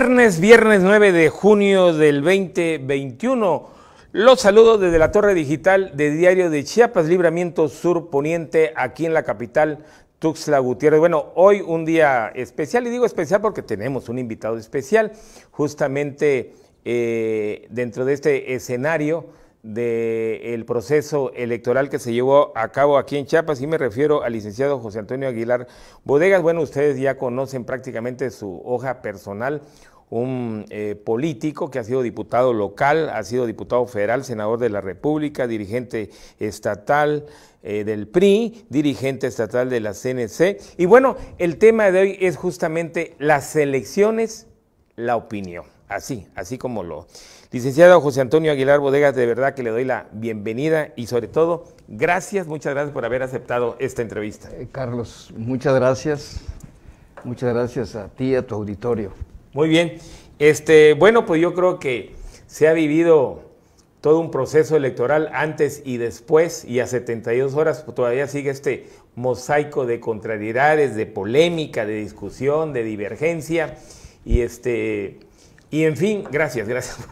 viernes, viernes 9 de junio del 2021. Los saludo desde la Torre Digital de Diario de Chiapas, Libramiento Sur Poniente, aquí en la capital Tuxtla Gutiérrez. Bueno, hoy un día especial, y digo especial porque tenemos un invitado especial, justamente eh, dentro de este escenario del el proceso electoral que se llevó a cabo aquí en Chiapas y me refiero al licenciado José Antonio Aguilar Bodegas. Bueno, ustedes ya conocen prácticamente su hoja personal, un eh, político que ha sido diputado local, ha sido diputado federal, senador de la República, dirigente estatal eh, del PRI, dirigente estatal de la CNC. Y bueno, el tema de hoy es justamente las elecciones, la opinión. Así, así como lo. Licenciado José Antonio Aguilar Bodegas, de verdad que le doy la bienvenida y sobre todo, gracias, muchas gracias por haber aceptado esta entrevista. Eh, Carlos, muchas gracias. Muchas gracias a ti y a tu auditorio. Muy bien. Este, bueno, pues yo creo que se ha vivido todo un proceso electoral antes y después y a 72 horas todavía sigue este mosaico de contrariedades, de polémica, de discusión, de divergencia y este y en fin, gracias, gracias.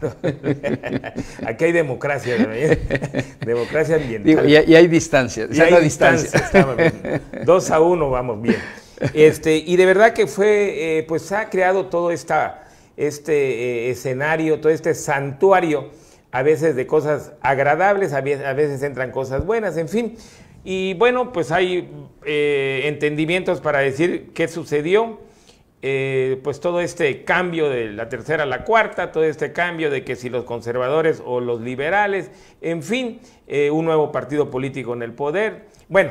Aquí hay democracia también. democracia ambiental. y, hay distancia. Y hay distancia. Dos a uno vamos bien. Este, y de verdad que fue, eh, pues ha creado todo esta, este eh, escenario, todo este santuario, a veces de cosas agradables, a veces, entran cosas buenas, en fin. Y bueno, pues hay eh, entendimientos para decir qué sucedió eh, pues todo este cambio de la tercera a la cuarta, todo este cambio de que si los conservadores o los liberales, en fin, eh, un nuevo partido político en el poder. Bueno,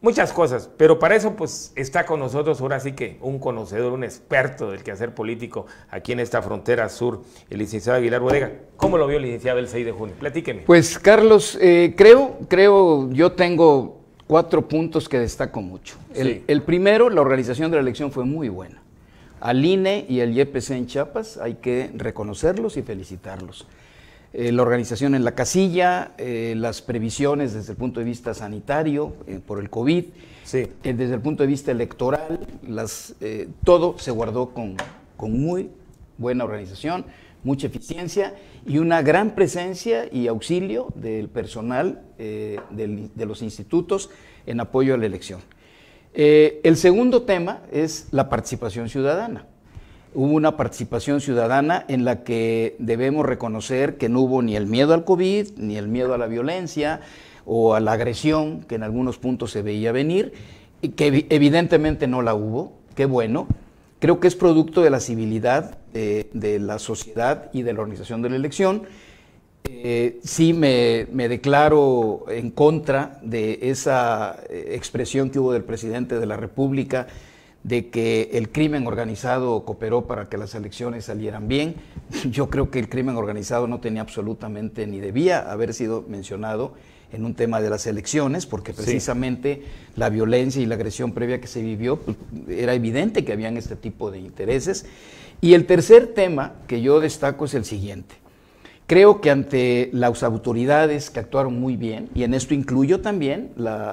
muchas cosas, pero para eso pues está con nosotros ahora sí que un conocedor, un experto del quehacer político aquí en esta frontera sur, el licenciado Aguilar Bodega. ¿Cómo lo vio el licenciado el 6 de junio? Platíqueme. Pues Carlos, eh, creo, creo, yo tengo cuatro puntos que destaco mucho. El, primero, la organización de la elección fue muy buena. Al INE y al YPC e en Chiapas hay que reconocerlos y felicitarlos. Eh, la organización en la casilla, eh, las previsiones desde el punto de vista sanitario eh, por el COVID, desde el punto de vista electoral, las, todo se guardó con, con muy buena organización mucha eficiencia y una gran presencia y auxilio del personal eh, de los institutos en apoyo a la elección. Eh, el segundo tema es la participación ciudadana. Hubo una participación ciudadana en la que debemos reconocer que no hubo ni el miedo al COVID, ni el miedo a la violencia o a la agresión que en algunos puntos se veía venir, y que evidentemente no la hubo, qué bueno, Creo que es producto de la civilidad de la sociedad y de la organización de la elección. Eh, sí me, declaro en contra de esa eh, expresión que hubo del presidente de la República de que el crimen organizado cooperó para que las elecciones salieran bien. Yo creo que el crimen organizado no tenía absolutamente ni debía haber sido mencionado en un tema de las elecciones, porque precisamente la violencia y la agresión previa que se vivió, pues, era evidente que habían este tipo de intereses. Y el tercer tema que yo destaco es el siguiente. Creo que ante las autoridades que actuaron muy bien, y en esto incluyo también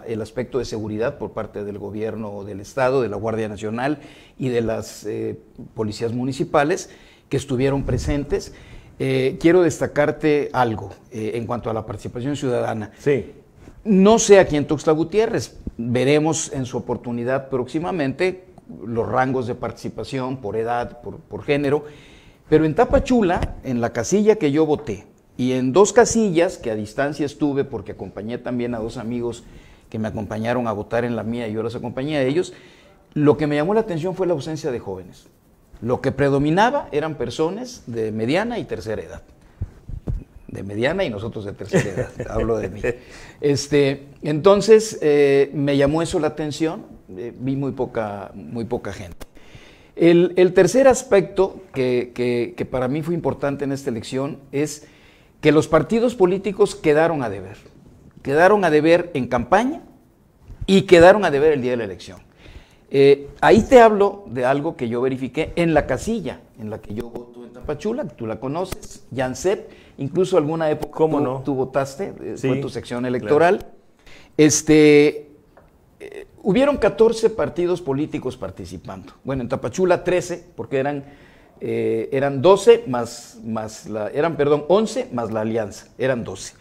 el aspecto de seguridad por parte del gobierno del Estado, de la Guardia Nacional y de las eh, policías municipales que estuvieron presentes, eh, quiero destacarte algo eh, en cuanto a la participación ciudadana. Sí. No sé a quién Tuxtla Gutiérrez, veremos en su oportunidad próximamente los rangos de participación por edad, por, por género, pero en Tapachula, en la casilla que yo voté, y en dos casillas que a distancia estuve porque acompañé también a dos amigos que me acompañaron a votar en la mía y yo los acompañé a ellos, lo que me llamó la atención fue la ausencia de jóvenes. Lo que predominaba eran personas de mediana y tercera edad. De mediana y nosotros de tercera edad, hablo de mí. Este, entonces, eh, me llamó eso la atención, eh, vi muy poca, muy poca gente. El, tercer aspecto que para mí fue importante en esta elección es que los partidos políticos quedaron a deber. Quedaron a deber en campaña y quedaron a deber el día de la elección. Eh, ahí te hablo de algo que yo verifiqué en la casilla en la que yo voto en Tapachula, tú la conoces, Yansep, incluso alguna época tú, votaste, en eh, tu sección electoral. Este, eh, hubieron 14 partidos políticos participando. Bueno, en Tapachula 13, porque eran, eran 12 más, más la, eran, perdón, 11 más la alianza, eran 12.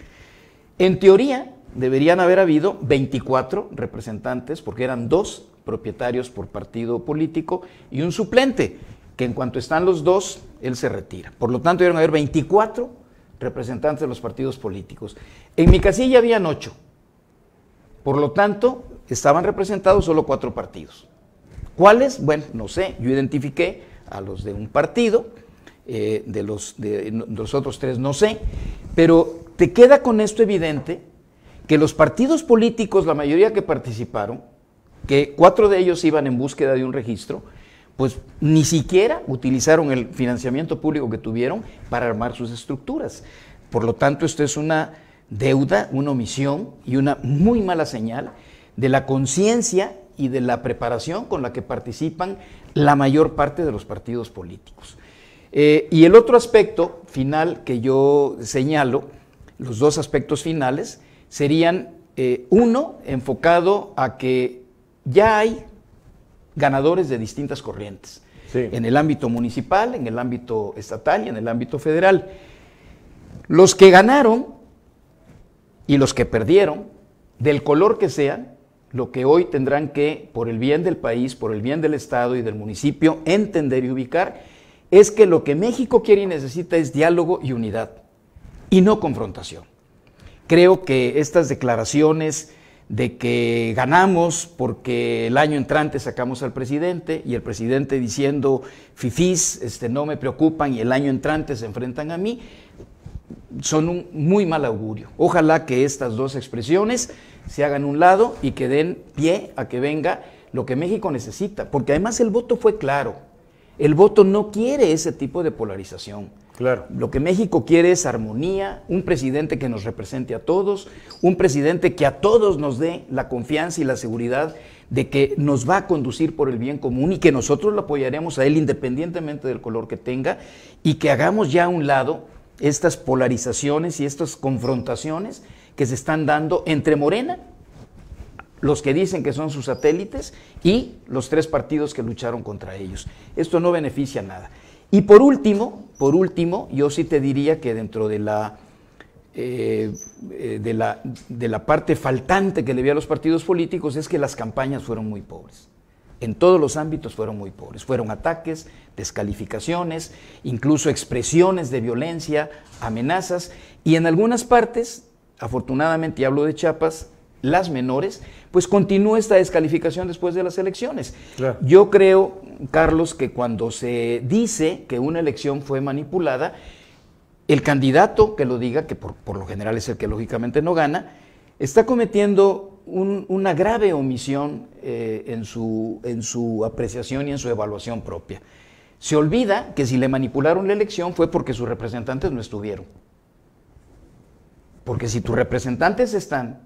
En teoría, deberían haber habido 24 representantes, porque eran dos propietarios por partido político y un suplente, que en cuanto están los dos, él se retira. Por lo tanto, iban a haber 24 representantes de los partidos políticos. En mi casilla habían ocho, Por lo tanto, estaban representados solo cuatro partidos. ¿Cuáles? Bueno, no sé, yo identifiqué a los de un partido, eh, de, los, de los otros tres no sé, pero te queda con esto evidente que los partidos políticos, la mayoría que participaron, que cuatro de ellos iban en búsqueda de un registro, pues ni siquiera utilizaron el financiamiento público que tuvieron para armar sus estructuras. Por lo tanto, esto es una deuda, una omisión y una muy mala señal de la conciencia y de la preparación con la que participan la mayor parte de los partidos políticos. Eh, y el otro aspecto final que yo señalo, los dos aspectos finales, serían eh, uno enfocado a que ya hay ganadores de distintas corrientes, en el ámbito municipal, en el ámbito estatal y en el ámbito federal. Los que ganaron y los que perdieron, del color que sean, lo que hoy tendrán que, por el bien del país, por el bien del Estado y del municipio, entender y ubicar, es que lo que México quiere y necesita es diálogo y unidad, y no confrontación. Creo que estas declaraciones de que ganamos porque el año entrante sacamos al presidente y el presidente diciendo, fifís, este, no me preocupan y el año entrante se enfrentan a mí, son un muy mal augurio. Ojalá que estas dos expresiones se hagan un lado y que den pie a que venga lo que México necesita, porque además el voto fue claro. El voto no quiere ese tipo de polarización. Claro. Lo que México quiere es armonía, un presidente que nos represente a todos, un presidente que a todos nos dé la confianza y la seguridad de que nos va a conducir por el bien común y que nosotros lo apoyaremos a él independientemente del color que tenga y que hagamos ya a un lado estas polarizaciones y estas confrontaciones que se están dando entre Morena los que dicen que son sus satélites y los tres partidos que lucharon contra ellos. Esto no beneficia nada. Y por último, por último, yo sí te diría que dentro de la, eh, eh, de la, de la parte faltante que le vi a los partidos políticos es que las campañas fueron muy pobres. En todos los ámbitos fueron muy pobres. Fueron ataques, descalificaciones, incluso expresiones de violencia, amenazas. Y en algunas partes, afortunadamente, y hablo de Chiapas, las menores, pues continúa esta descalificación después de las elecciones. Yo creo, Carlos, que cuando se dice que una elección fue manipulada, el candidato que lo diga, que por, lo general es el que lógicamente no gana, está cometiendo una grave omisión eh, en, su, en su apreciación y en su evaluación propia. Se olvida que si le manipularon la elección fue porque sus representantes no estuvieron. Porque si tus representantes están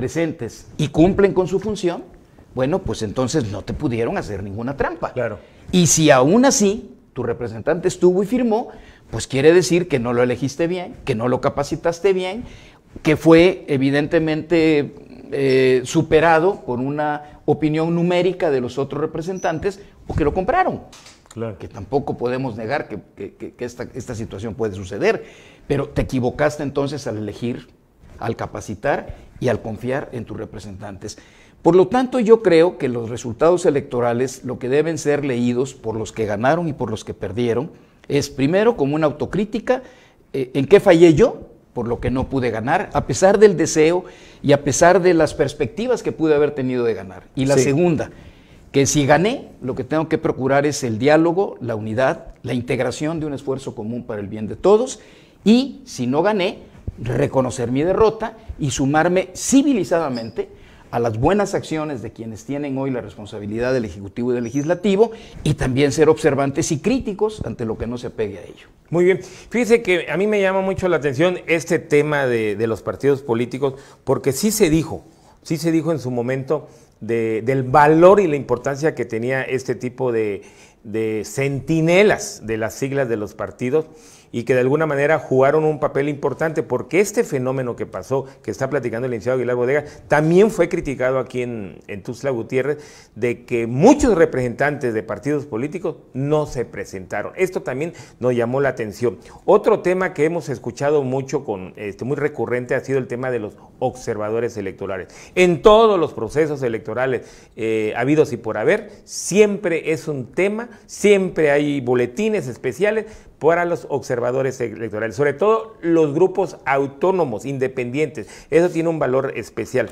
presentes y cumplen con su función, bueno, pues entonces no te pudieron hacer ninguna trampa. Claro. Y si aún así tu representante estuvo y firmó, pues quiere decir que no lo elegiste bien, que no lo capacitaste bien, que fue evidentemente eh, superado por una opinión numérica de los otros representantes o que lo compraron. Claro. Que tampoco podemos negar que, esta situación puede suceder. Pero te equivocaste entonces al elegir al capacitar y al confiar en tus representantes. Por lo tanto, yo creo que los resultados electorales lo que deben ser leídos por los que ganaron y por los que perdieron es primero como una autocrítica, eh, en qué fallé yo, por lo que no pude ganar, a pesar del deseo y a pesar de las perspectivas que pude haber tenido de ganar. Y la segunda, que si gané, lo que tengo que procurar es el diálogo, la unidad, la integración de un esfuerzo común para el bien de todos. Y si no gané, reconocer mi derrota y sumarme civilizadamente a las buenas acciones de quienes tienen hoy la responsabilidad del Ejecutivo y del Legislativo y también ser observantes y críticos ante lo que no se apegue a ello. Muy bien. Fíjese que a mí me llama mucho la atención este tema de, los partidos políticos porque sí se dijo, sí se dijo en su momento del valor y la importancia que tenía este tipo de, de centinelas de las siglas de los partidos y que de alguna manera jugaron un papel importante, porque este fenómeno que pasó, que está platicando el licenciado Aguilar Bodega, también fue criticado aquí en, en Gutiérrez, de que muchos representantes de partidos políticos no se presentaron. Esto también nos llamó la atención. Otro tema que hemos escuchado mucho, con, este, muy recurrente, ha sido el tema de los observadores electorales. En todos los procesos electorales eh, habidos y por haber, siempre es un tema, siempre hay boletines especiales para los observadores electorales, sobre todo los grupos autónomos, independientes. Eso tiene un valor especial.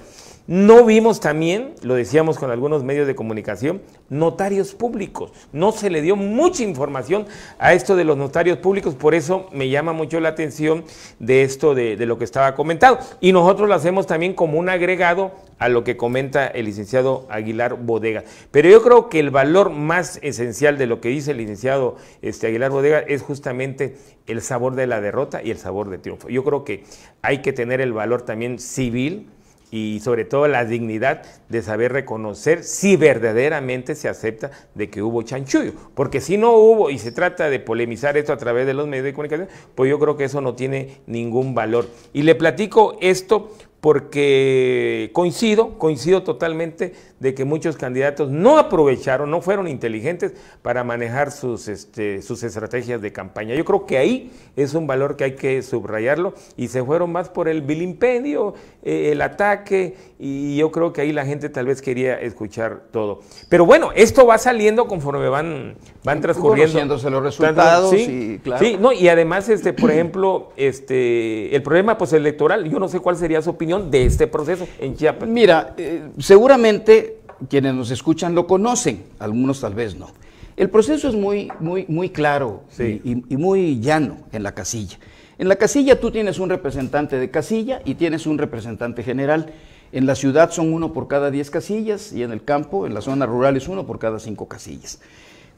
No vimos también, lo decíamos con algunos medios de comunicación, notarios públicos. No se le dio mucha información a esto de los notarios públicos, por eso me llama mucho la atención de esto de, de lo que estaba comentado. Y nosotros lo hacemos también como un agregado a lo que comenta el licenciado Aguilar Bodega. Pero yo creo que el valor más esencial de lo que dice el licenciado este, Aguilar Bodega es justamente el sabor de la derrota y el sabor de triunfo. Yo creo que hay que tener el valor también civil y sobre todo la dignidad de saber reconocer si verdaderamente se acepta de que hubo chanchullo. Porque si no hubo y se trata de polemizar esto a través de los medios de comunicación, pues yo creo que eso no tiene ningún valor. Y le platico esto porque coincido, coincido totalmente de que muchos candidatos no aprovecharon, no fueron inteligentes para manejar sus, este, sus estrategias de campaña. Yo creo que ahí es un valor que hay que subrayarlo y se fueron más por el vilimpedio eh, el ataque y yo creo que ahí la gente tal vez quería escuchar todo. Pero bueno, esto va saliendo conforme van, van transcurriendo. los resultados. y, sí, no, y además, este, por ejemplo, este, el problema pues, electoral, yo no sé cuál sería su opinión de este proceso en Chiapas. Mira, eh, seguramente quienes nos escuchan lo conocen, algunos tal vez no. El proceso es muy, muy, muy claro y, y, muy llano en la casilla. En la casilla tú tienes un representante de casilla y tienes un representante general. En la ciudad son uno por cada diez casillas y en el campo, en la zona rural, es uno por cada cinco casillas.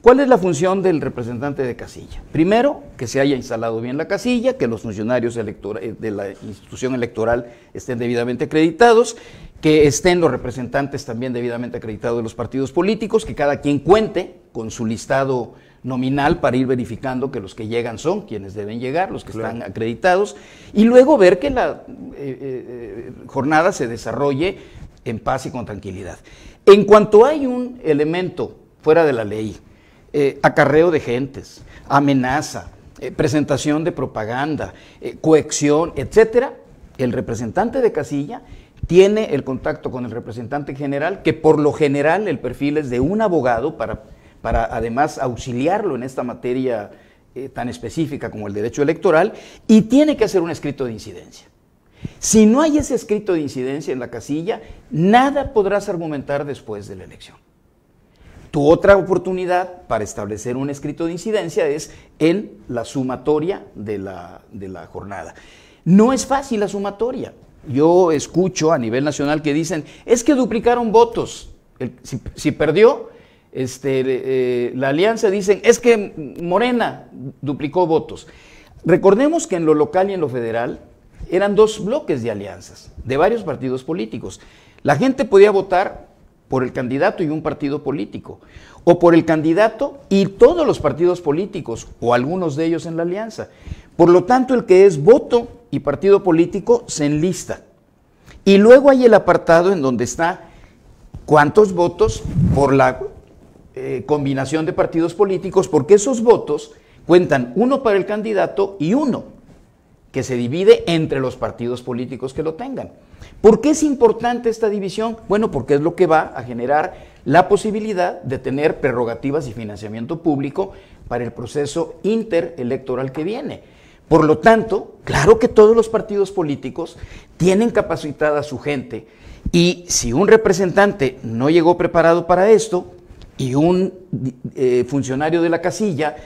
¿Cuál es la función del representante de casilla? Primero, que se haya instalado bien la casilla, que los funcionarios eh, de la institución electoral estén debidamente acreditados que estén los representantes también debidamente acreditados de los partidos políticos, que cada quien cuente con su listado nominal para ir verificando que los que llegan son quienes deben llegar, los que están acreditados, y luego ver que la eh, eh, jornada se desarrolle en paz y con tranquilidad. En cuanto hay un elemento fuera de la ley, eh, acarreo de gentes, amenaza, presentación de propaganda, cohección, etcétera, el representante de casilla tiene el contacto con el representante general, que por lo general el perfil es de un abogado para, para además auxiliarlo en esta materia eh, tan específica como el derecho electoral, y tiene que hacer un escrito de incidencia. Si no hay ese escrito de incidencia en la casilla, nada podrás argumentar después de la elección. Tu otra oportunidad para establecer un escrito de incidencia es en la sumatoria de la, de la jornada. No es fácil la sumatoria yo escucho a nivel nacional que dicen, es que duplicaron votos. si, perdió este, eh, eh, la alianza, dicen, es que Morena duplicó votos. Recordemos que en lo local y en lo federal eran dos bloques de alianzas, de varios partidos políticos. La gente podía votar por el candidato y un partido político, o por el candidato y todos los partidos políticos, o algunos de ellos en la alianza. Por lo tanto, el que es voto y partido político se enlista. Y luego hay el apartado en donde está cuántos votos por la eh, combinación de partidos políticos, porque esos votos cuentan uno para el candidato y uno que se divide entre los partidos políticos que lo tengan. ¿Por qué es importante esta división? Bueno, porque es lo que va a generar la posibilidad de tener prerrogativas y financiamiento público para el proceso interelectoral que viene. Por lo tanto, claro que todos los partidos políticos tienen capacitada a su gente y si un representante no llegó preparado para esto y un eh, funcionario de la casilla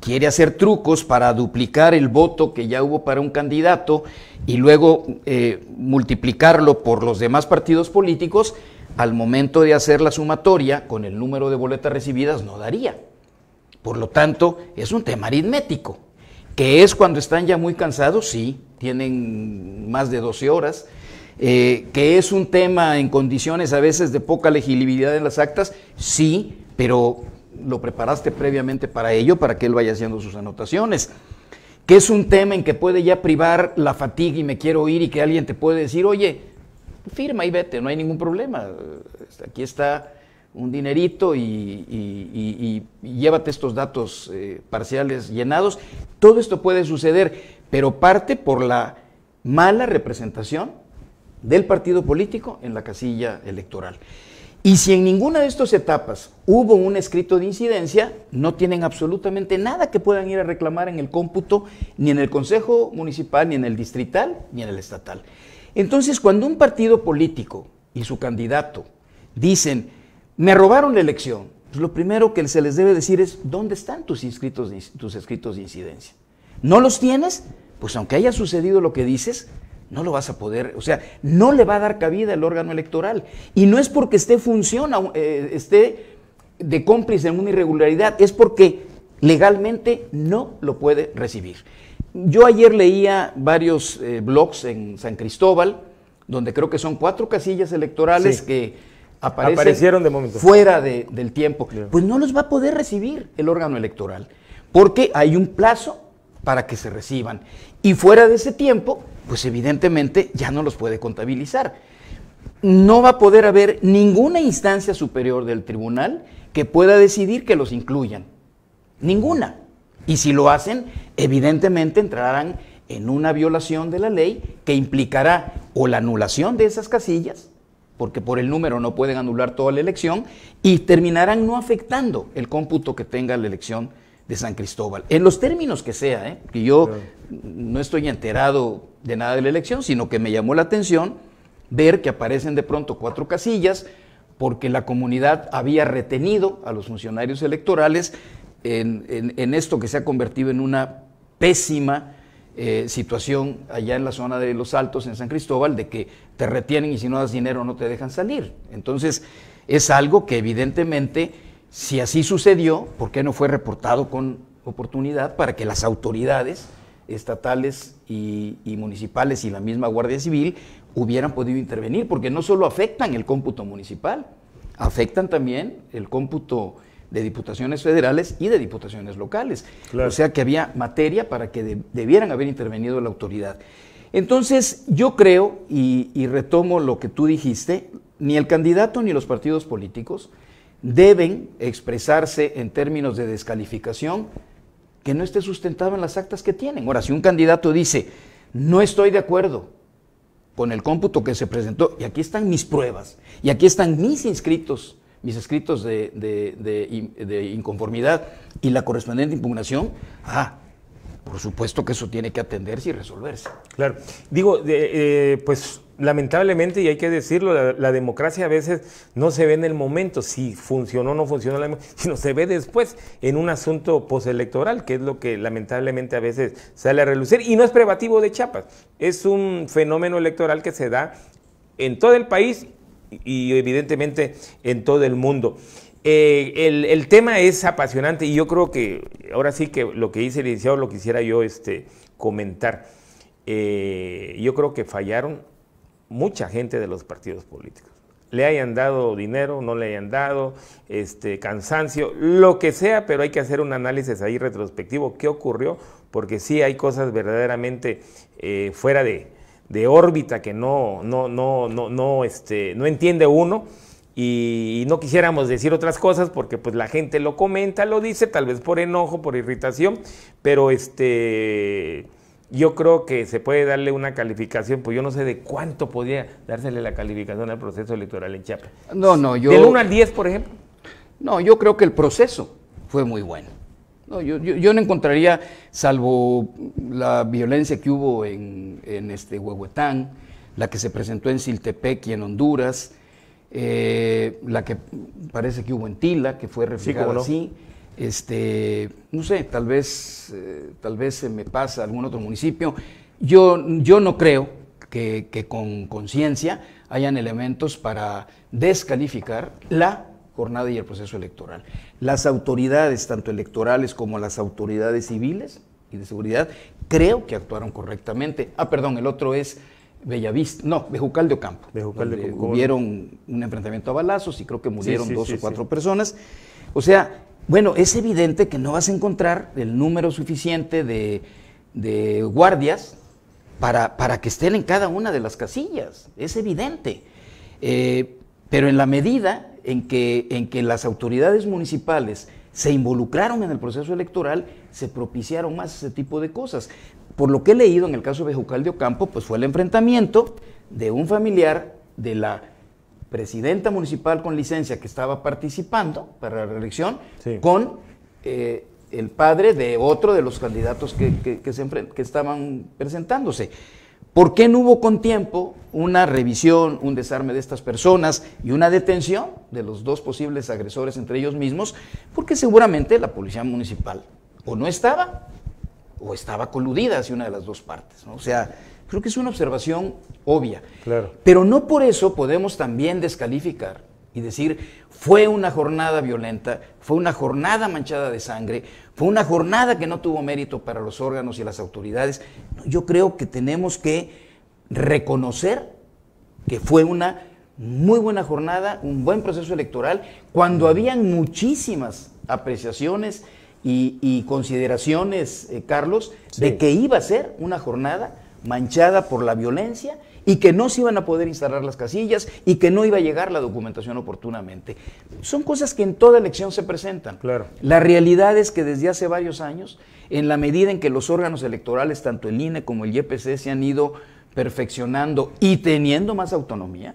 quiere hacer trucos para duplicar el voto que ya hubo para un candidato y luego eh, multiplicarlo por los demás partidos políticos, al momento de hacer la sumatoria con el número de boletas recibidas no daría. Por lo tanto, es un tema aritmético que es cuando están ya muy cansados, sí, tienen más de 12 horas, eh, que es un tema en condiciones a veces de poca legibilidad en las actas, sí, pero lo preparaste previamente para ello, para que él vaya haciendo sus anotaciones que es un tema en que puede ya privar la fatiga y me quiero ir y que alguien te puede decir, oye, firma y vete, no hay ningún problema, este, aquí está un dinerito y, llévate estos datos eh, parciales llenados. Todo esto puede suceder, pero parte por la mala representación del partido político en la casilla electoral. Y si en ninguna de estas etapas hubo un escrito de incidencia, no tienen absolutamente nada que puedan ir a reclamar en el cómputo, ni en el Consejo Municipal, ni en el Distrital, ni en el Estatal. Entonces, cuando un partido político y su candidato dicen, me robaron la elección. Pues lo primero que se les debe decir es, ¿dónde están tus, inscritos tus escritos de incidencia? ¿No los tienes? Pues aunque haya sucedido lo que dices, no lo vas a poder, o sea, no le va a dar cabida el órgano electoral. Y no es porque esté funciona, eh, esté de cómplice en una irregularidad, es porque legalmente no lo puede recibir. Yo ayer leía varios eh, blogs en San Cristóbal, donde creo que son cuatro casillas electorales que aparecieron de momento. fuera del tiempo, pues no los va a poder recibir el órgano electoral, porque hay un plazo para que se reciban. Y fuera de ese tiempo, pues evidentemente ya no los puede contabilizar. No va a poder haber ninguna instancia superior del tribunal que pueda decidir que los incluyan. Ninguna. Y si lo hacen, evidentemente entrarán en una violación de la ley que implicará o la anulación de esas casillas porque por el número no pueden anular toda la elección, y terminarán no afectando el cómputo que tenga la elección de San Cristóbal. En los términos que sea, ¿eh? que yo no estoy enterado de nada de la elección, sino que me llamó la atención ver que aparecen de pronto cuatro casillas, porque la comunidad había retenido a los funcionarios electorales en, en esto que se ha convertido en una pésima eh, situación allá en la zona de Los Altos, en San Cristóbal, de que te retienen y si no das dinero no te dejan salir. Entonces, es algo que evidentemente, si así sucedió, ¿por qué no fue reportado con oportunidad para que las autoridades estatales y, y municipales y la misma Guardia Civil hubieran podido intervenir? Porque no solo afectan el cómputo municipal, afectan también el cómputo de diputaciones federales y de diputaciones locales. O sea que había materia para que debieran haber intervenido la autoridad. Entonces, yo creo, y, y retomo lo que tú dijiste, ni el candidato ni los partidos políticos deben expresarse en términos de descalificación que no esté sustentado en las actas que tienen. Ahora, si un candidato dice, no estoy de acuerdo con el cómputo que se presentó, y aquí están mis pruebas, y aquí están mis inscritos mis escritos de, inconformidad y la correspondiente impugnación, ah, por supuesto que eso tiene que atenderse y resolverse. Claro. Digo, eh, pues lamentablemente, y hay que decirlo, la, democracia a veces no se ve en el momento, si funcionó o no funcionó sino se ve después en un asunto postelectoral, que es lo que lamentablemente a veces sale a relucir. Y no es privativo de Chiapas, es un fenómeno electoral que se da en todo el país y evidentemente en todo el mundo. Eh, el, tema es apasionante y yo creo que ahora sí que lo que dice el licenciado lo quisiera yo este, comentar. Eh, yo creo que fallaron mucha gente de los partidos políticos. Le hayan dado dinero, no le hayan dado, este, cansancio, lo que sea, pero hay que hacer un análisis ahí retrospectivo, qué ocurrió, porque sí hay cosas verdaderamente eh, fuera de, de órbita que no, no, no, no, no, este, no entiende uno y no quisiéramos decir otras cosas porque pues la gente lo comenta, lo dice, tal vez por enojo, por irritación, pero este yo creo que se puede darle una calificación, pues yo no sé de cuánto podría dársele la calificación al proceso electoral en Chiapas. No, no, yo Del 1 al 10, por ejemplo. No, yo creo que el proceso fue muy bueno. No, yo, no encontraría, salvo la violencia que hubo en, este Huehuetán, la que se presentó en Siltepec y en Honduras, eh, la que parece que hubo en Tila, que fue reflejada así. Este, no sé, tal vez, eh, tal vez se me pasa algún otro municipio. Yo, yo no creo que, que con conciencia hayan elementos para descalificar la jornada y el proceso electoral. Las autoridades, tanto electorales como las autoridades civiles y de seguridad, creo que actuaron correctamente. Ah, perdón, el otro es Bellavista, no, Bejucal de Ocampo. Bejucal de Ocampo. Hubieron un enfrentamiento a balazos y creo que murieron dos o cuatro personas. O sea, bueno, es evidente que no vas a encontrar el número suficiente de, guardias para, para, que estén en cada una de las casillas. Es evidente. Eh, pero en la medida en que, en que las autoridades municipales se involucraron en el proceso electoral, se propiciaron más ese tipo de cosas. Por lo que he leído en el caso de Bejucal de Ocampo, pues fue el enfrentamiento de un familiar de la presidenta municipal con licencia que estaba participando para la reelección con eh, el padre de otro de los candidatos que, que, que estaban presentándose. ¿Por qué no hubo con tiempo una revisión, un desarme de estas personas y una detención de los dos posibles agresores entre ellos mismos? Porque seguramente la policía municipal o no estaba o estaba coludida hacia una de las dos partes. O sea, creo que es una observación obvia. Claro. Pero no por eso podemos también descalificar y decir, fue una jornada violenta, fue una jornada manchada de sangre, fue una jornada que no tuvo mérito para los órganos y las autoridades. Yo creo que tenemos que reconocer que fue una muy buena jornada, un buen proceso electoral, cuando habían muchísimas apreciaciones y, consideraciones, eh, Carlos, de que iba a ser una jornada manchada por la violencia y que no se iban a poder instalar las casillas y que no iba a llegar la documentación oportunamente. Son cosas que en toda elección se presentan. Claro. La realidad es que desde hace varios años, en la medida en que los órganos electorales, tanto el INE como el YPC, se han ido perfeccionando y teniendo más autonomía,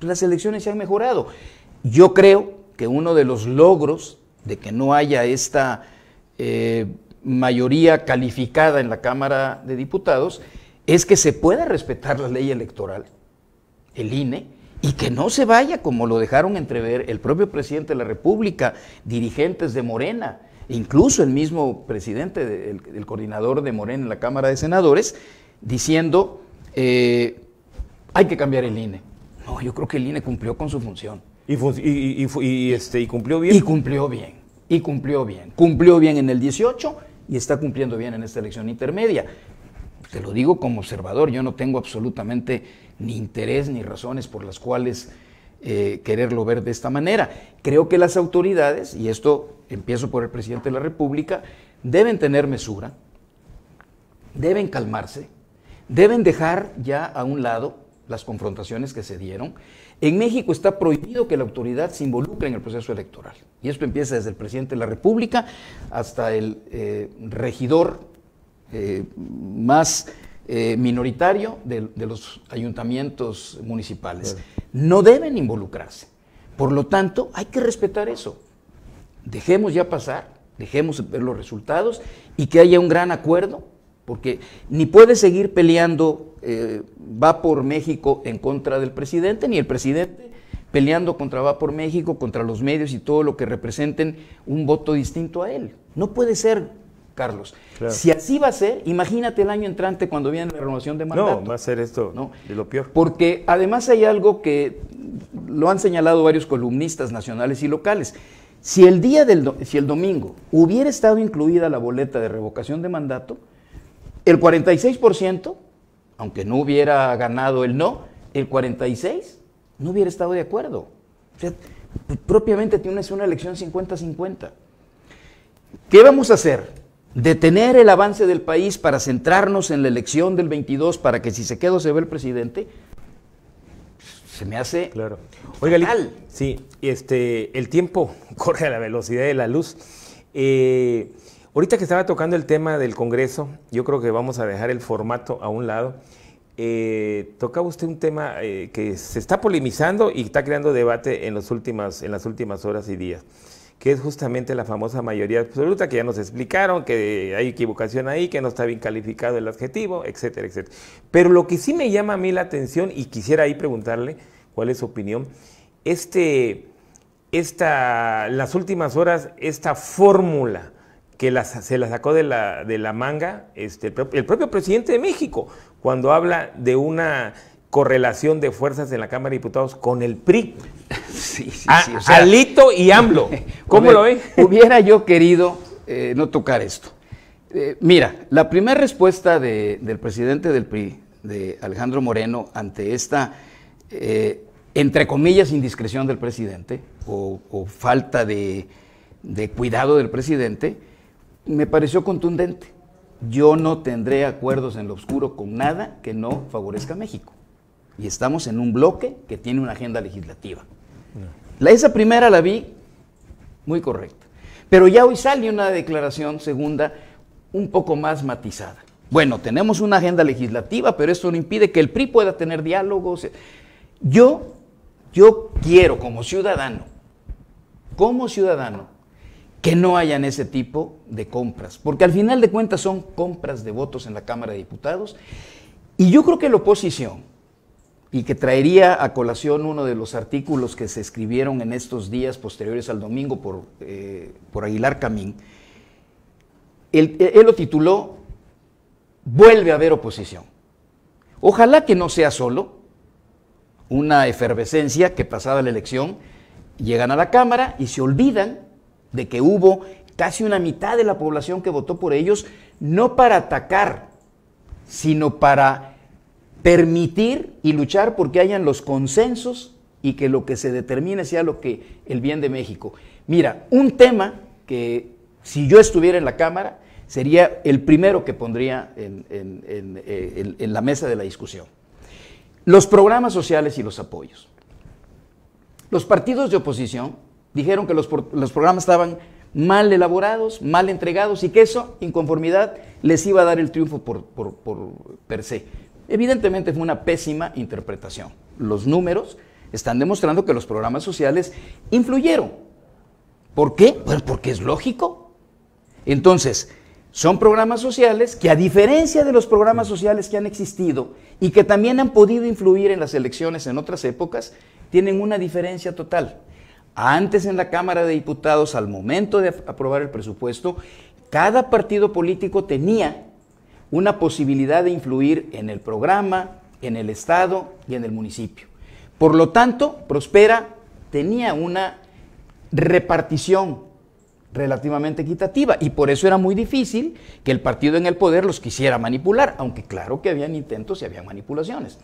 las elecciones se han mejorado. Yo creo que uno de los logros de que no haya esta eh, mayoría calificada en la Cámara de Diputados es que se pueda respetar la ley electoral, el INE, y que no se vaya como lo dejaron entrever el propio presidente de la República, dirigentes de Morena, incluso el mismo presidente, el, coordinador de Morena en la Cámara de Senadores, diciendo, eh, hay que cambiar el INE. No, yo creo que el INE cumplió con su función. Y, este, y, cumplió bien. Y cumplió bien, y cumplió bien. Cumplió bien en el 18 y está cumpliendo bien en esta elección intermedia te lo digo como observador, yo no tengo absolutamente ni interés ni razones por las cuales eh, quererlo ver de esta manera. Creo que las autoridades, y esto empiezo por el presidente de la República, deben tener mesura, deben calmarse, deben dejar ya a un lado las confrontaciones que se dieron. En México está prohibido que la autoridad se involucre en el proceso electoral. Y esto empieza desde el presidente de la República hasta el eh, regidor eh, más eh, minoritario de, los ayuntamientos municipales. No deben involucrarse. Por lo tanto, hay que respetar eso. Dejemos ya pasar, dejemos ver los resultados y que haya un gran acuerdo, porque ni puede seguir peleando eh, va por México en contra del presidente, ni el presidente peleando contra va por México, contra los medios y todo lo que representen un voto distinto a él. No puede ser Carlos. Si así va a ser, imagínate el año entrante cuando viene la renovación de mandato. No, va a ser esto ¿no? de lo peor. Porque además hay algo que lo han señalado varios columnistas nacionales y locales. Si el día del si el domingo hubiera estado incluida la boleta de revocación de mandato, el 46%, aunque no hubiera ganado el no, el 46 no hubiera estado de acuerdo. O sea, propiamente tienes una elección 50-50. ¿Qué vamos a hacer? detener el avance del país para centrarnos en la elección del 22 para que si se queda se ve el presidente, se me hace claro. Oiga, fatal. Sí, este, el tiempo corre a la velocidad de la luz. Eh, ahorita que estaba tocando el tema del Congreso, yo creo que vamos a dejar el formato a un lado. Eh, tocaba usted un tema eh, que se está polemizando y está creando debate en, los últimas, en las últimas horas y días que es justamente la famosa mayoría absoluta, que ya nos explicaron, que hay equivocación ahí, que no está bien calificado el adjetivo, etcétera, etcétera. Pero lo que sí me llama a mí la atención, y quisiera ahí preguntarle cuál es su opinión, este, esta, las últimas horas, esta fórmula que se la sacó de la, de la manga este, el propio presidente de México, cuando habla de una correlación de fuerzas en la Cámara de Diputados con el PRI. Sí, sí, sí Alito y AMLO. ¿Cómo lo ven? Hubiera yo querido eh, no tocar esto. Eh, mira, la primera respuesta del presidente del PRI, de Alejandro Moreno, ante esta, eh, entre comillas, indiscreción del presidente o, falta de, de cuidado del presidente, me pareció contundente yo no tendré acuerdos en lo oscuro con nada que no favorezca a México y estamos en un bloque que tiene una agenda legislativa. La, esa primera la vi muy correcta. Pero ya hoy sale una declaración segunda un poco más matizada. Bueno, tenemos una agenda legislativa, pero esto no impide que el PRI pueda tener diálogos. Yo, yo quiero como ciudadano, como ciudadano, que no hayan ese tipo de compras, porque al final de cuentas son compras de votos en la Cámara de Diputados. Y yo creo que la oposición, y que traería a colación uno de los artículos que se escribieron en estos días posteriores al domingo por, eh, por Aguilar Camín, él, él lo tituló Vuelve a haber oposición. Ojalá que no sea solo una efervescencia que pasada la elección llegan a la Cámara y se olvidan de que hubo casi una mitad de la población que votó por ellos, no para atacar, sino para permitir y luchar porque hayan los consensos y que lo que se determine sea lo que el bien de México. Mira, un tema que si yo estuviera en la Cámara sería el primero que pondría en, eh, la mesa de la discusión. Los programas sociales y los apoyos. Los partidos de oposición dijeron que los, programas estaban mal elaborados, mal entregados y que eso, inconformidad, les iba a dar el triunfo por, por per se. Evidentemente fue una pésima interpretación. Los números están demostrando que los programas sociales influyeron. ¿Por qué? Pues porque es lógico. Entonces, son programas sociales que a diferencia de los programas sociales que han existido y que también han podido influir en las elecciones en otras épocas, tienen una diferencia total. Antes en la Cámara de Diputados, al momento de aprobar el presupuesto, cada partido político tenía una posibilidad de influir en el programa, en el Estado y en el municipio. Por lo tanto, Prospera tenía una repartición relativamente equitativa y por eso era muy difícil que el partido en el poder los quisiera manipular, aunque claro que habían intentos y habían manipulaciones.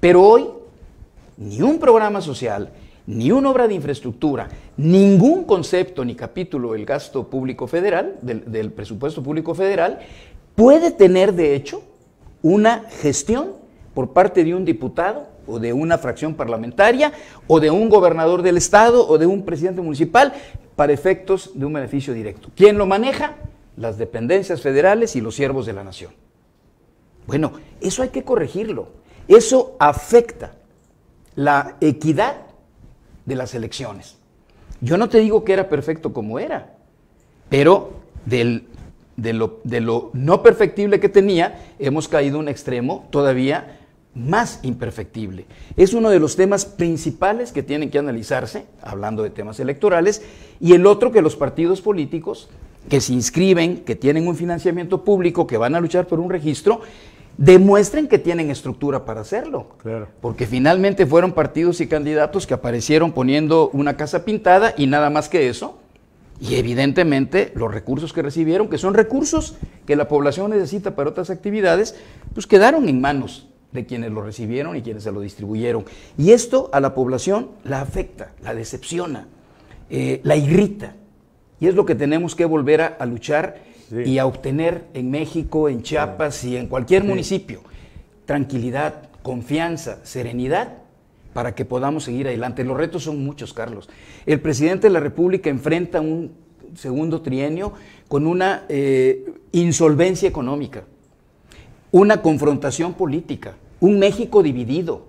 Pero hoy, ni un programa social, ni una obra de infraestructura, ningún concepto ni capítulo del gasto público federal, del, del presupuesto público federal, puede tener, de hecho, una gestión por parte de un diputado o de una fracción parlamentaria o de un gobernador del estado o de un presidente municipal para efectos de un beneficio directo. ¿Quién lo maneja? Las dependencias federales y los siervos de la nación. Bueno, eso hay que corregirlo. Eso afecta la equidad de las elecciones. Yo no te digo que era perfecto como era, pero del de lo, no perfectible que tenía, hemos caído a un extremo todavía más imperfectible. Es uno de los temas principales que tienen que analizarse, hablando de temas electorales, y el otro que los partidos políticos que se inscriben, que tienen un financiamiento público, que van a luchar por un registro, demuestren que tienen estructura para hacerlo. Claro. Porque finalmente fueron partidos y candidatos que aparecieron poniendo una casa pintada y nada más que eso, y evidentemente los recursos que recibieron, que son recursos que la población necesita para otras actividades, pues quedaron en manos de quienes lo recibieron y quienes se lo distribuyeron. Y esto a la población la afecta, la decepciona, eh, la irrita. Y es lo que tenemos que volver a, luchar y a obtener en México, en Chiapas y en cualquier municipio. Tranquilidad, confianza, serenidad para que podamos seguir adelante. Los retos son muchos, Carlos. El presidente de la República enfrenta un segundo trienio con una eh, insolvencia económica, una confrontación política, un México dividido,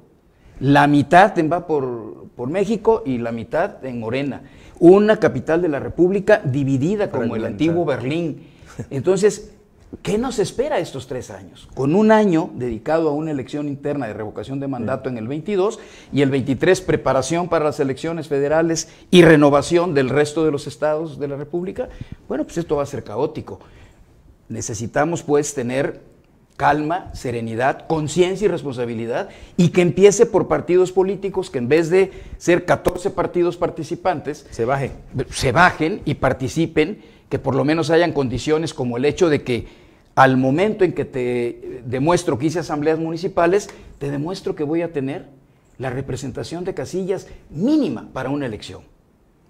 la mitad va por, México y la mitad en Morena, una capital de la República dividida como el antiguo Berlín. Entonces, ¿Qué nos espera estos tres años? Con un año dedicado a una elección interna de revocación de mandato en el 22 y el 23 preparación para las elecciones federales y renovación del resto de los estados de la República, bueno, pues esto va a ser caótico. Necesitamos pues tener calma, serenidad, conciencia y responsabilidad, y que empiece por partidos políticos que en vez de ser 14 partidos participantes, se bajen. Se bajen y participen que por lo menos hayan condiciones como el hecho de que al momento en que te demuestro que hice asambleas municipales, te demuestro que voy a tener la representación de casillas mínima para una elección.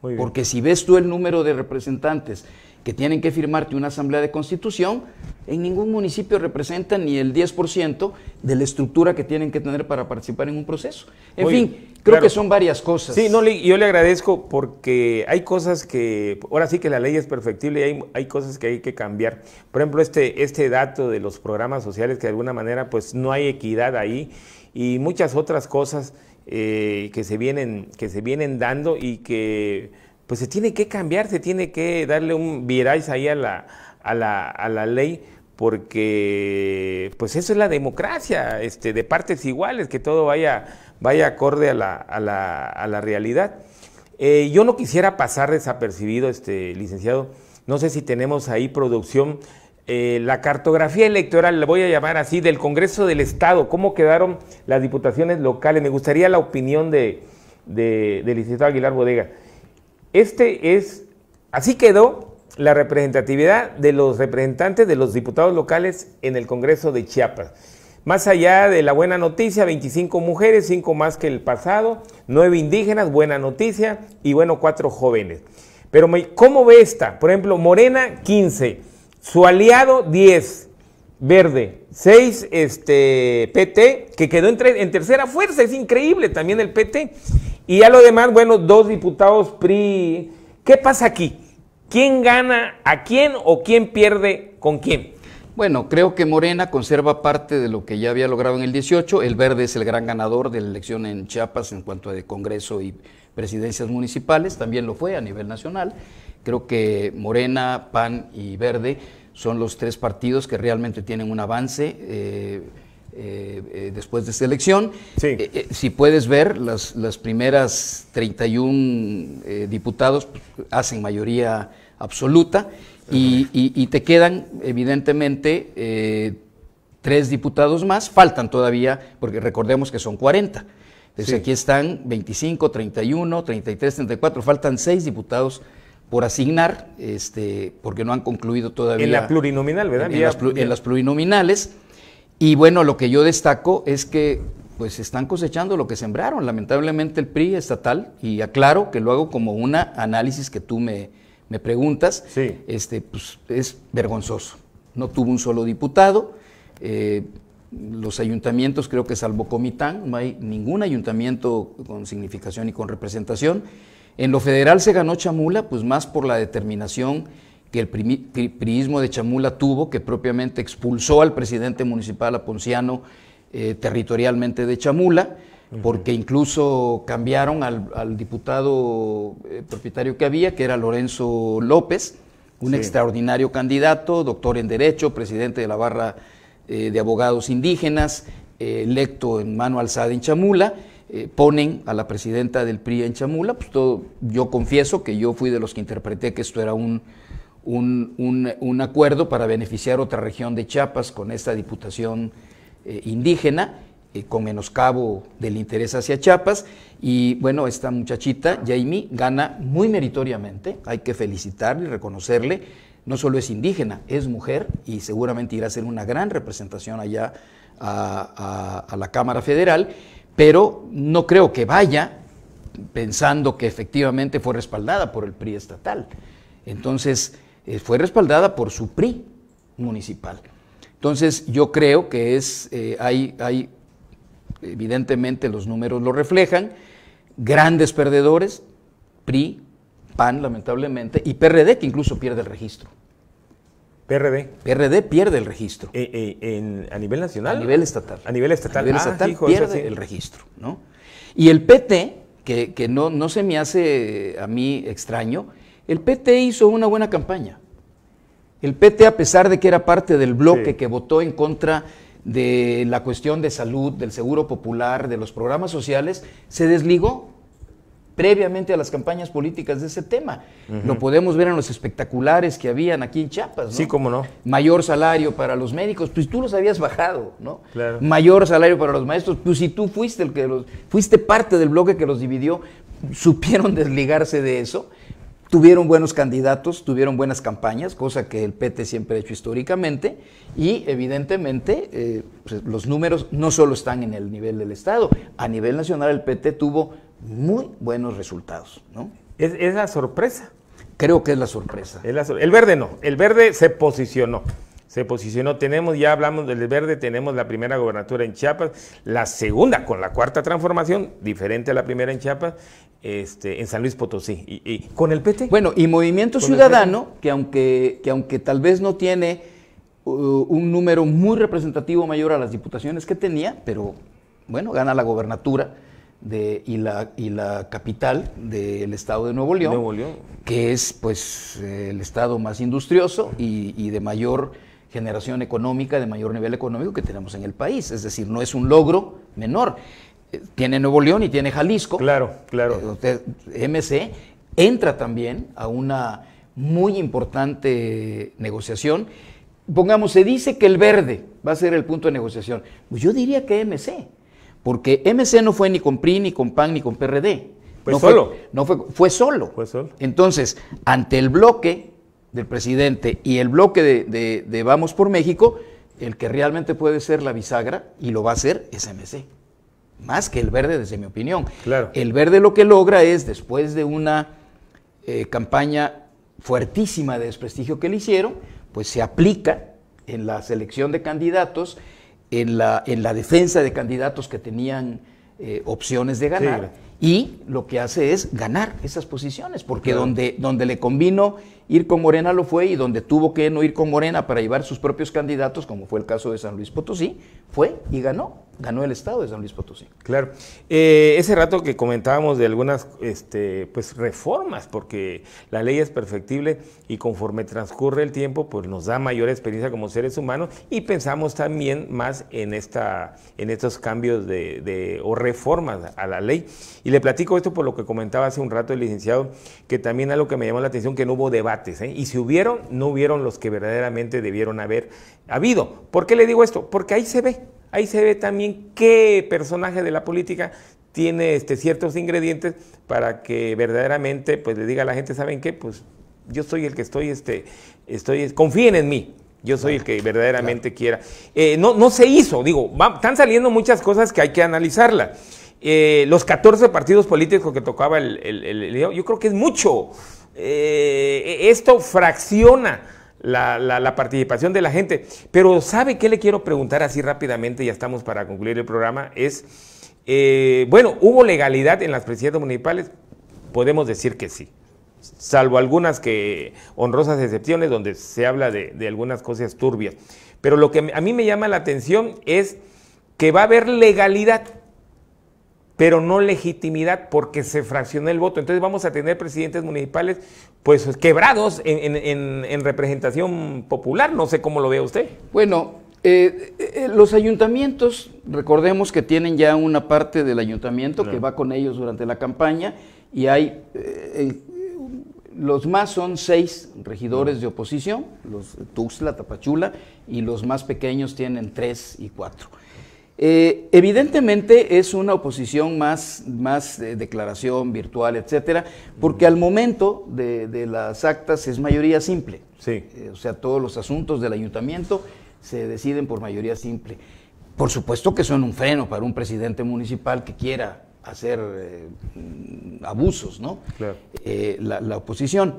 Porque si ves tú el número de representantes que tienen que firmarte una asamblea de constitución, en ningún municipio representa ni el 10% de la estructura que tienen que tener para participar en un proceso. En fin, creo que son varias cosas. Sí, no, yo le agradezco porque hay cosas que, ahora sí que la ley es perfectible y hay, cosas que hay que cambiar. Por ejemplo, este, este dato de los programas sociales que de alguna manera pues no hay equidad ahí y muchas otras cosas eh, que, se vienen, que se vienen dando y que pues se tiene que cambiar, se tiene que darle un viraje ahí a la, a la, a la ley porque pues eso es la democracia, este, de partes iguales, que todo vaya, vaya acorde a la, a la, a la realidad. Eh, yo no quisiera pasar desapercibido, este, licenciado. No sé si tenemos ahí producción eh, la cartografía electoral, la voy a llamar así, del Congreso del Estado, cómo quedaron las diputaciones locales. Me gustaría la opinión de, del Aguilar Bodega. Este es, así quedó la representatividad de los representantes de los diputados locales en el Congreso de Chiapas. Más allá de la buena noticia, 25 mujeres, 5 más que el pasado, 9 indígenas, buena noticia, y bueno, 4 jóvenes. Pero ¿cómo ve esta? Por ejemplo, Morena, 15, su aliado 10, verde, 6 este, PT, que quedó en, en tercera fuerza, es increíble también el PT. Y a lo demás, bueno, dos diputados PRI. ¿Qué pasa aquí? ¿Quién gana a quién o quién pierde con quién? Bueno, creo que Morena conserva parte de lo que ya había logrado en el 18. El verde es el gran ganador de la elección en Chiapas en cuanto a de Congreso y presidencias municipales. También lo fue a nivel nacional. Creo que Morena, PAN y Verde son los tres partidos que realmente tienen un avance. Eh, eh, eh, después de esta elección. si puedes ver, las, las primeras 31 diputados hacen mayoría absoluta y, te quedan, evidentemente, tres diputados más. Faltan todavía, porque recordemos que son 40. Entonces aquí están 25, 31, 33, 34, faltan seis diputados por asignar, este, porque no han concluido todavía. En la plurinominal, ¿verdad? En, las, plurinominales. Y bueno, lo que yo destaco es que pues están cosechando lo que sembraron. Lamentablemente el PRI estatal, y aclaro que lo hago como un análisis que tú me, preguntas, este, pues es vergonzoso. No tuvo un solo diputado. Eh, los ayuntamientos, creo que salvo Comitán, no hay ningún ayuntamiento con significación y con representación. En lo federal se ganó Chamula, pues más por la determinación que el priismo de Chamula tuvo, que propiamente expulsó al presidente municipal aponciano eh, territorialmente de Chamula, porque incluso cambiaron al, diputado eh, propietario que había, que era Lorenzo López, un extraordinario candidato, doctor en Derecho, presidente de la barra eh, de abogados indígenas, electo en mano alzada en Chamula, eh, ponen a la presidenta del PRI en Chamula, pues yo confieso que yo fui de los que interpreté que esto era un, un, acuerdo para beneficiar otra región de Chiapas con esta diputación eh, indígena, eh, con menoscabo del interés hacia Chiapas. Y bueno, esta muchachita, Jamie, gana muy meritoriamente, hay que felicitarle y reconocerle. No solo es indígena, es mujer y seguramente irá a ser una gran representación allá a la Cámara Federal pero no creo que vaya pensando que efectivamente fue respaldada por el PRI estatal. Entonces, eh, fue respaldada por su PRI municipal. Entonces, yo creo que es, eh, hay, hay, evidentemente los números lo reflejan, grandes perdedores, PRI, PAN lamentablemente, y PRD que incluso pierde el registro. PRD. PRD pierde el registro. Eh, eh, ¿A nivel nacional? A nivel estatal. A nivel estatal. A ah, el registro, Y el PT, que, no, no se me hace eh, a mí extraño, el PT hizo una buena campaña. El PT, a pesar de que era parte del bloque que votó en contra de la cuestión de salud, del seguro popular, de los programas sociales, se desligó previamente a las campañas políticas de ese tema. Lo podemos ver en los espectaculares que habían aquí en Chiapas, ¿no? Sí, cómo no. Mayor salario para los médicos, pues tú los habías bajado, ¿no? Claro. Mayor salario para los maestros, pues si tú fuiste el que los fuiste parte del bloque que los dividió, supieron desligarse de eso. Tuvieron buenos candidatos, tuvieron buenas campañas, cosa que el PT siempre ha hecho históricamente, y evidentemente eh, pues, los números no solo están en el nivel del Estado, a nivel nacional el PT tuvo muy buenos resultados. ¿no? Es, la sorpresa. Creo que es la sorpresa. el verde no, el verde se posicionó se posicionó. Tenemos, ya hablamos del verde, tenemos la primera gobernatura en Chiapas, la segunda con la cuarta transformación, diferente a la primera en Chiapas, este, en San Luis Potosí. Y, ¿Con el PT? Bueno, y Movimiento Ciudadano, que aunque, que aunque tal vez no tiene uh, un número muy representativo mayor a las diputaciones que tenía, pero bueno, gana la gobernatura de, y, la, y la capital del estado de Nuevo León, que es pues eh, el estado más industrioso y, de mayor generación económica, de mayor nivel económico que tenemos en el país. Es decir, no es un logro menor. Eh, tiene Nuevo León y tiene Jalisco. Claro, claro. Eh, MC entra también a una muy importante negociación. Pongamos, se dice que el verde va a ser el punto de negociación. Pues yo diría que MC porque MC no fue ni con PRI, ni con PAN, ni con PRD. no solo. Fue, no fue, solo. Fue solo. Entonces, ante el bloque del presidente y el bloque de, Vamos por México, el que realmente puede ser la bisagra, y lo va a ser es MC. Más que el verde, desde mi opinión. El verde lo que logra es, después de una eh, campaña fuertísima de desprestigio que le hicieron, pues se aplica en la selección de candidatos en la, en la defensa de candidatos que tenían eh, opciones de ganar y lo que hace es ganar esas posiciones, porque donde, donde le convino ir con Morena lo fue y donde tuvo que no ir con Morena para llevar sus propios candidatos, como fue el caso de San Luis Potosí, fue y ganó, ganó el estado de San Luis Potosí. Claro. Eh, ese rato que comentábamos de algunas este, pues, reformas, porque la ley es perfectible y conforme transcurre el tiempo, pues nos da mayor experiencia como seres humanos y pensamos también más en, esta, en estos cambios de, o reformas a la ley. Y le platico esto por lo que comentaba hace un rato el licenciado, que también algo que me llamó la atención, que no hubo debate ¿eh? Y si hubieron, no hubieron los que verdaderamente debieron haber habido. ¿Por qué le digo esto? Porque ahí se ve, ahí se ve también qué personaje de la política tiene este, ciertos ingredientes para que verdaderamente pues, le diga a la gente, ¿saben qué? Pues yo soy el que estoy, este, estoy, confíen en mí. Yo soy el que verdaderamente quiera. Eh, no, no se hizo, digo, están saliendo muchas cosas que hay que analizarlas. Eh, los 14 partidos políticos que tocaba el, el, yo creo que es mucho. Eh, esto fracciona la, participación de la gente. Pero ¿sabe qué le quiero preguntar así rápidamente? Ya estamos para concluir el programa. Es, eh, bueno, ¿hubo legalidad en las presidencias municipales? Podemos decir que sí. Salvo algunas que honrosas excepciones donde se habla de algunas cosas turbias. Pero lo que a mí me llama la atención es que va a haber legalidad pero no legitimidad porque se fraccionó el voto. Entonces vamos a tener presidentes municipales pues quebrados en, en, representación popular. No sé cómo lo ve usted. Bueno, eh, eh, los ayuntamientos, recordemos que tienen ya una parte del ayuntamiento que va con ellos durante la campaña y hay, eh, los más son seis regidores de oposición, los Tuxtla, Tapachula, y los más pequeños tienen tres y cuatro. Eh, evidentemente es una oposición más, más eh, declaración virtual, etcétera, porque al momento de, las actas es mayoría simple. Sí. Eh, o sea, todos los asuntos del ayuntamiento se deciden por mayoría simple. Por supuesto que son un freno para un presidente municipal que quiera hacer abusos, ¿no? la, oposición.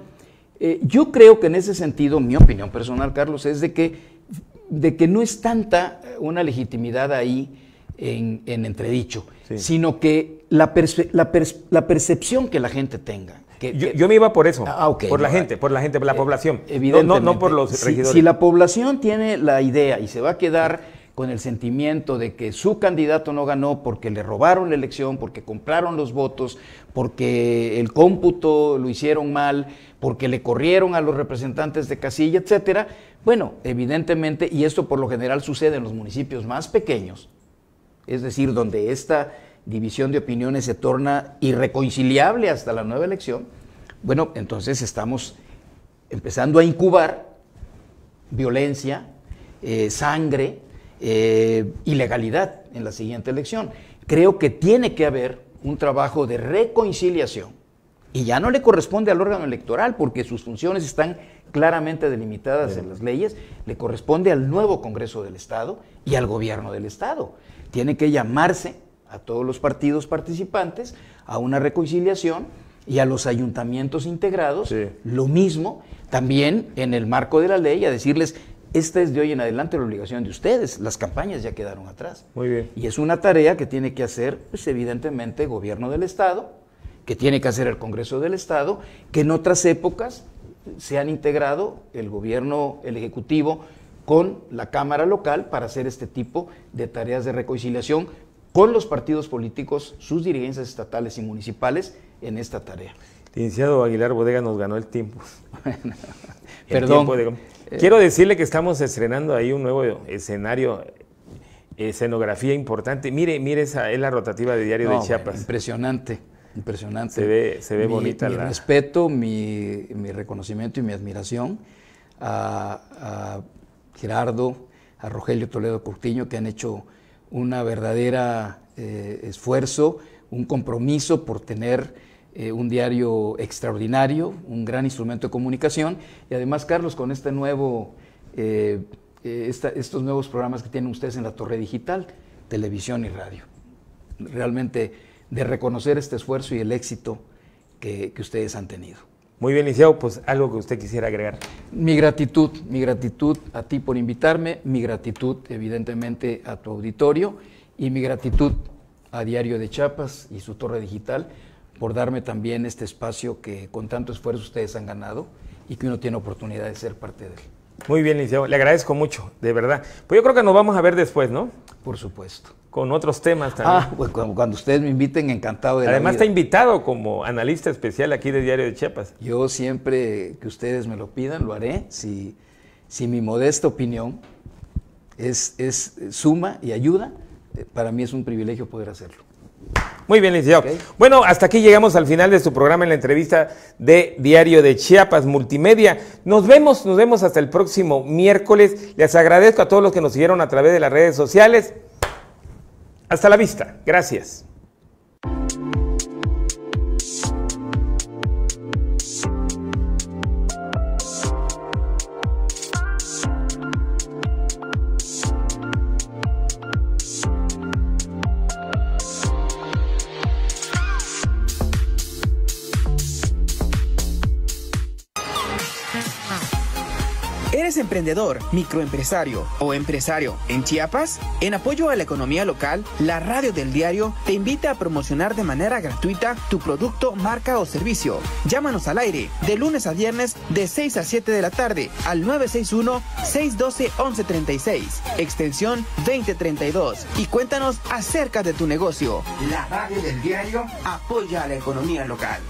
yo creo que en ese sentido, mi opinión personal, Carlos, es de que de que no es tanta eh, una legitimidad ahí en, entredicho, sino que la, la, percepción que la gente tenga. Que, yo, me iba por eso, ah, por la gente, por la gente, por la eh, población, evidentemente, no, por los regidores. Si, si, la población tiene la idea y se va a quedar con el sentimiento de que su candidato no ganó porque le robaron la elección, porque compraron los votos, porque el cómputo lo hicieron mal, porque le corrieron a los representantes de casilla, etcétera, bueno, evidentemente, y esto por lo general sucede en los municipios más pequeños, es decir, donde esta división de opiniones se torna irreconciliable hasta la nueva elección, bueno, entonces estamos empezando a incubar violencia, eh, sangre, eh, ilegalidad en la siguiente elección. Creo que tiene que haber un trabajo de reconciliación y ya no le corresponde al órgano electoral porque sus funciones están claramente delimitadas en las leyes, le corresponde al nuevo Congreso del Estado y al gobierno del Estado. Tiene que llamarse a todos los partidos participantes a una reconciliación y a los ayuntamientos integrados lo mismo, también en el marco de la ley, a decirles, esta es de hoy en adelante la obligación de ustedes, las campañas ya quedaron atrás. Muy bien. Y es una tarea que tiene que hacer, pues, evidentemente, gobierno del Estado, que tiene que hacer el Congreso del Estado, que en otras épocas se han integrado el gobierno, el Ejecutivo, con la Cámara local para hacer este tipo de tareas de reconciliación con los partidos políticos, sus dirigencias estatales y municipales en esta tarea. Licenciado Aguilar Bodega nos ganó el tiempo. perdón. Eh. Quiero decirle que estamos estrenando ahí un nuevo escenario, escenografía importante. Mire, mire, esa es la rotativa de Diario de Chiapas. Impresionante. Impresionante. Se ve, se ve mi, bonita mi respeto, mi, reconocimiento y mi admiración a, Gerardo, a Rogelio Toledo Curtiño, que han hecho un verdadero eh, esfuerzo, un compromiso por tener eh, un diario extraordinario, un gran instrumento de comunicación. Y además, Carlos, con este nuevo, eh, estos nuevos programas que tienen ustedes en la Torre Digital, televisión y radio. Realmente de reconocer este esfuerzo y el éxito que, ustedes han tenido. Muy bien, Liceo, pues algo que usted quisiera agregar. Mi gratitud, mi gratitud a ti por invitarme, mi gratitud evidentemente a tu auditorio y mi gratitud a Diario de Chapas y su torre digital por darme también este espacio que con tanto esfuerzo ustedes han ganado y que uno tiene oportunidad de ser parte de él. Muy bien, Liceo, le agradezco mucho, de verdad. Pues yo creo que nos vamos a ver después, ¿no? Por supuesto con otros temas también. Ah, pues cuando ustedes me inviten, encantado de Además, está invitado como analista especial aquí de Diario de Chiapas. Yo siempre que ustedes me lo pidan, lo haré. Si, si mi modesta opinión es, es eh, suma y ayuda, eh, para mí es un privilegio poder hacerlo. Muy bien, licenciado. Bueno, hasta aquí llegamos al final de su programa en la entrevista de Diario de Chiapas Multimedia. Nos vemos, nos vemos hasta el próximo miércoles. Les agradezco a todos los que nos siguieron a través de las redes sociales. Hasta la vista. Gracias. eres emprendedor, microempresario o empresario en Chiapas, en apoyo a la economía local, la radio del diario te invita a promocionar de manera gratuita tu producto, marca o servicio. Llámanos al aire de lunes a viernes de 6 a 7 de la tarde al 961-612-1136, extensión 2032 y cuéntanos acerca de tu negocio. La radio del diario apoya a la economía local.